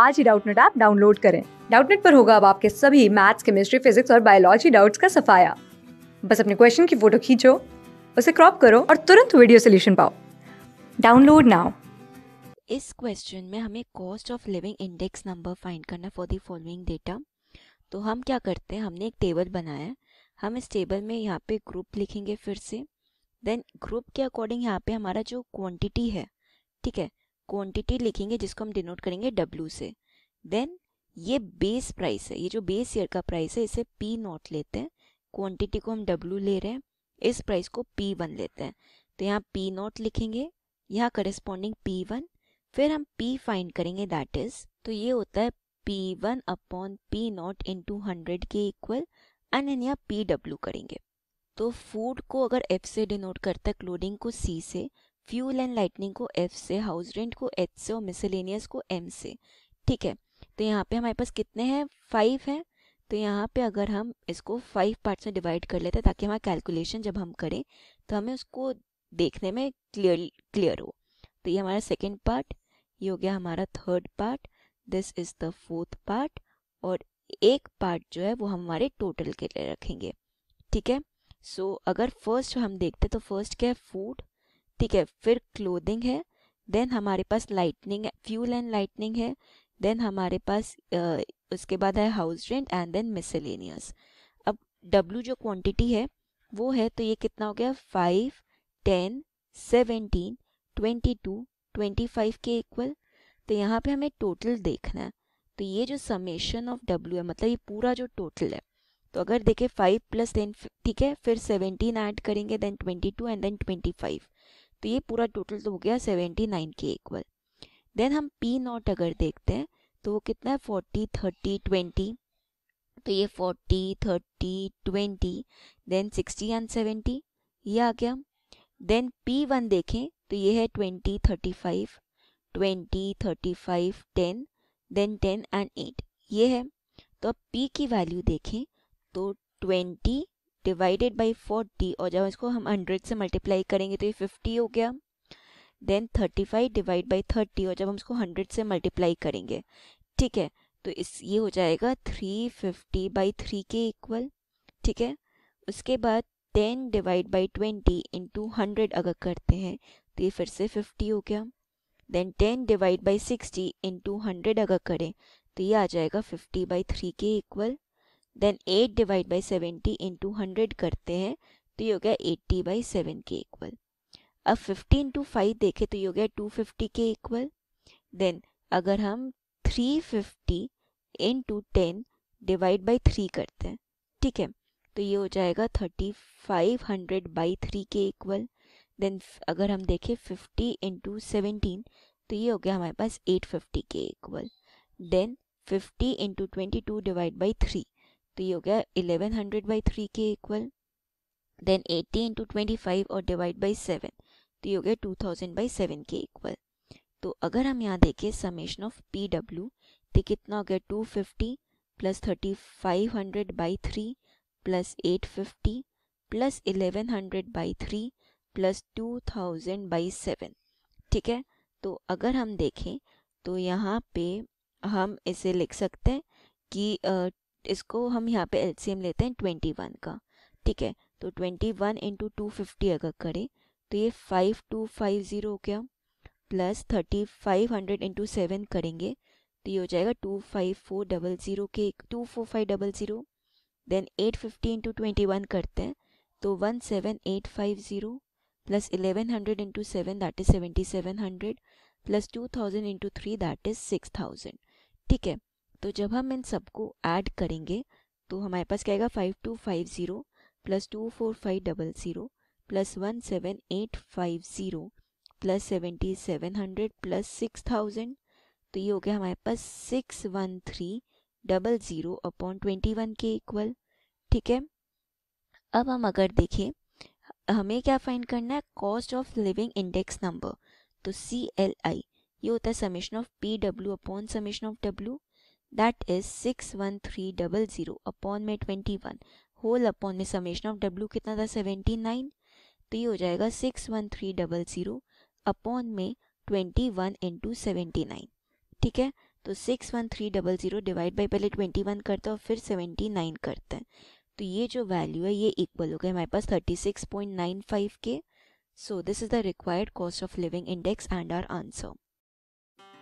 आज ही Doubtnut app download करें डाउटनेट पर होगा अब आपके सभी मैथ्स केमिस्ट्री फिजिक्स और बायोलॉजी डाउट्स का सफाया बस अपने क्वेश्चन की फोटो खींचो उसे क्रॉप करो और तुरंत वीडियो सोल्यूशन पाओ डाउनलोड नाउ इस क्वेश्चन में हमें cost of living index number find करना फॉर दी फॉलोइंग डेटा तो हम क्या करते हैं हमने एक टेबल बनाया हम इस टेबल में यहाँ पे ग्रुप लिखेंगे फिर से देन ग्रुप के अकॉर्डिंग यहाँ पे हमारा जो क्वांटिटी है ठीक है क्वांटिटी लिखेंगे जिसको हम डिनोट करेंगे डब्ल्यू से देन ये बेस प्राइस है ये जो बेस ईयर का प्राइस है इसे पी नॉट लेते हैं क्वांटिटी को हम डब्ल्यू ले रहे हैं इस प्राइस को पी वन लेते हैं तो यहाँ पी नॉट लिखेंगे यहाँ करस्पॉन्डिंग पी वन फिर हम पी फाइंड करेंगे दैट इज तो ये होता है P one upon P naught into hundred के इक्वल एंड एन यहाँ पी डब्ल्यू करेंगे तो फूड को अगर एफ से डिनोट करता है क्लोडिंग को सी से फ्यूल एंड लाइटनिंग को एफ से हाउस रेंट को एच से और मिसलेनियस को एम से ठीक है तो यहाँ पे हमारे पास कितने हैं फाइव हैं तो यहाँ पे अगर हम इसको फाइव पार्ट्स में डिवाइड कर लेते हैं ताकि हमारा कैलकुलेशन जब हम करें तो हमें उसको देखने में क्लियर क्लियर हो तो ये हमारा सेकेंड पार्ट ये हो गया हमारा third part this is the fourth part और एक पार्ट जो है वो हमारे टोटल के लिए रखेंगे ठीक है सो so, अगर फर्स्ट हम देखते तो फर्स्ट क्या है फूड ठीक है फिर क्लोदिंग है देन हमारे पास लाइटनिंग है फ्यूल एंड लाइटनिंग है देन हमारे पास uh, उसके बाद है house rent and then miscellaneous अब डब्ल्यू जो क्वांटिटी है वो है तो ये कितना हो गया five ten seventeen twenty two twenty five के इक्वल तो यहाँ पे हमें टोटल देखना है तो ये जो समेशन ऑफ डब्ल्यू है मतलब ये पूरा जो टोटल है तो अगर देखें फाइव प्लस देन ठीक है फिर सेवेंटीन ऐड करेंगे then twenty two and then twenty five तो ये पूरा टोटल तो हो गया सेवेंटी नाइन के इक्वल देन हम पी नॉट अगर देखते हैं तो वो कितना है फोर्टी थर्टी ट्वेंटी तो ये forty thirty twenty then sixty and seventy ये आ गया देन पी वन देखें तो ये है twenty thirty five twenty thirty five ten then ten and eight ये है तो अब पी की वैल्यू देखें तो ट्वेंटी डिवाइडेड बाई फोर्टी और जब इसको हम हंड्रेड से मल्टीप्लाई करेंगे तो ये फिफ्टी हो गया then thirty five divide by thirty और जब हम इसको हंड्रेड से मल्टीप्लाई करेंगे ठीक है तो इस ये हो जाएगा थ्री फिफ्टी बाई थ्री के इक्वल ठीक है उसके बाद ten divide by twenty into hundred अगर करते हैं तो ये फिर से फिफ्टी हो गया then ten divide by sixty into hundred अगर करें तो ये आ जाएगा फिफ्टी बाई थ्री के equal then eight divide by seventy into hundred करते हैं तो ये हो गया एट्टी बाई सेवन के इक्वल अब फिफ्टी इंटू फाइव देखें तो ये हो गया टू फिफ्टी के इक्वल देन अगर हम three fifty into ten divide by three करते हैं ठीक है तो ये हो जाएगा thirty five hundred by three के इक्वल देन अगर हम देखें फिफ्टी इंटू सेवेंटीन तो ये हो गया हमारे पास एट फिफ्टी के equal then fifty into twenty two divide by three तो ये हो गया इलेवन हंड्रेड बाई थ्री के equal then eighty into twenty five और डिवाइड बाई सेवन तो ये हो गया टू थाउजेंड बाई सेवन के इक्वल तो अगर हम यहाँ देखें समेशन ऑफ पी डब्ल्यू तो कितना हो गया two fifty plus thirty five hundred by three plus eight fifty plus eleven hundred by three plus two thousand by seven ठीक है तो अगर हम देखें तो यहाँ पे हम इसे लिख सकते हैं कि इसको हम यहाँ पे एलसीएम लेते हैं ट्वेंटी वन का ठीक है तो twenty one into two fifty अगर करें तो ये फाइव टू फाइव ज़ीरो हो गया plus thirty five hundred into seven करेंगे तो ये हो जाएगा two five four double zero के two four five double zero then eight fifty into twenty one करते हैं तो one seven eight five zero plus eleven hundred into seven that is seventy seven hundred plus two thousand into three that is six thousand ठीक है तो जब हम इन सबको add करेंगे तो हमारे पास क्या आएगा five two five zero plus two four five double zero plus one seven eight five zero plus seventy seven hundred plus six thousand तो ये हो गया हमारे पास six one three double zero upon twenty one के equal ठीक है अब हम अगर देखें हमें क्या फाइंड करना है cost of living index number तो सी एल आई ये होता है summation of P W upon summation of W that is 61300 upon में 21 होल अपॉन में समेशन ऑफ W कितना था 79 तो ये हो जाएगा 61300 अपॉन में 21 वन इंटू ठीक है तो 61300 डिवाइड बाई पहले 21 करते है और फिर 79 करते हैं तो ये जो वैल्यू है ये इक्वल हो गया हमारे पास 36.95 के so this is the required cost of living index and our answer